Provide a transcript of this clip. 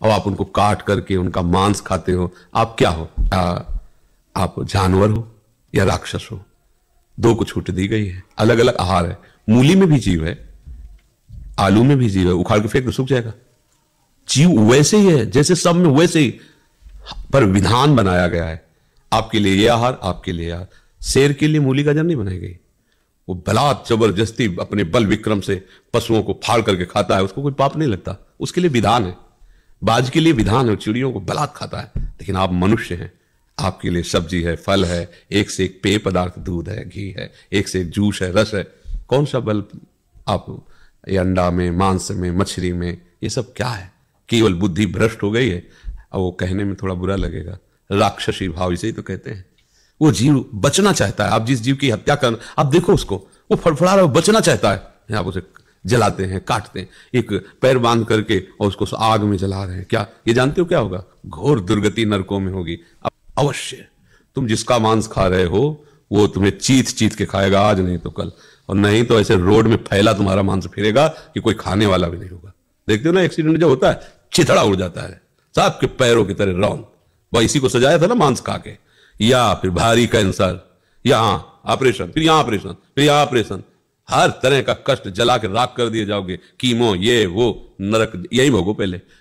और आप उनको काट करके उनका मांस खाते हो आप क्या हो आ, आप जानवर हो या राक्षस हो दो को छूट दी गई है अलग अलग आहार है मूली में भी जीव है आलू में भी जीव है उखाड़ के फेंक तो सूख जाएगा जीव वैसे ही है जैसे सब में वैसे ही पर विधान बनाया गया है आपके लिए ये आहार आपके लिए आहार शेर के लिए मूली गाजर नहीं बनाई गई वो बलात् जबरदस्ती अपने बल विक्रम से पशुओं को फाड़ करके खाता है उसको कोई पाप नहीं लगता उसके लिए विधान है बाज के लिए विधान और चिड़ियों को बलात् खाता है लेकिन आप मनुष्य हैं आपके लिए सब्जी है फल है एक से एक पेय पदार्थ दूध है घी है एक से एक जूस है रस है कौन सा बल आप ये अंडा में मांस में मछली में ये सब क्या है केवल बुद्धि भ्रष्ट हो गई है अब वो कहने में थोड़ा बुरा लगेगा राक्षसी भाव इसे ही तो कहते हैं वो जीव बचना चाहता है आप जिस जीव की हत्या कर आप देखो उसको वो फड़फड़ा रहा बचना चाहता है आप उसे जलाते हैं काटते हैं एक पैर बांध करके और उसको आग में जला रहे हैं क्या ये जानते हो क्या होगा घोर दुर्गति नरकों में होगी अवश्य तुम जिसका मांस खा रहे हो वो तुम्हें चीत चीत के खाएगा आज नहीं तो कल और नहीं तो ऐसे रोड में फैला तुम्हारा मांस फिरेगा कि कोई खाने वाला भी नहीं होगा देखते हो ना एक्सीडेंट जो होता है चिथड़ा उड़ जाता है साहब के पैरों की तरह रौन वह इसी को सजाया था ना मांस खा के या फिर भारी कैंसर यहाँ ऑपरेशन फिर यहाँ ऑपरेशन फिर यहाँ ऑपरेशन हर तरह का कष्ट जला के राख कर दिए जाओगे कीमो ये वो नरक यही भोगो पहले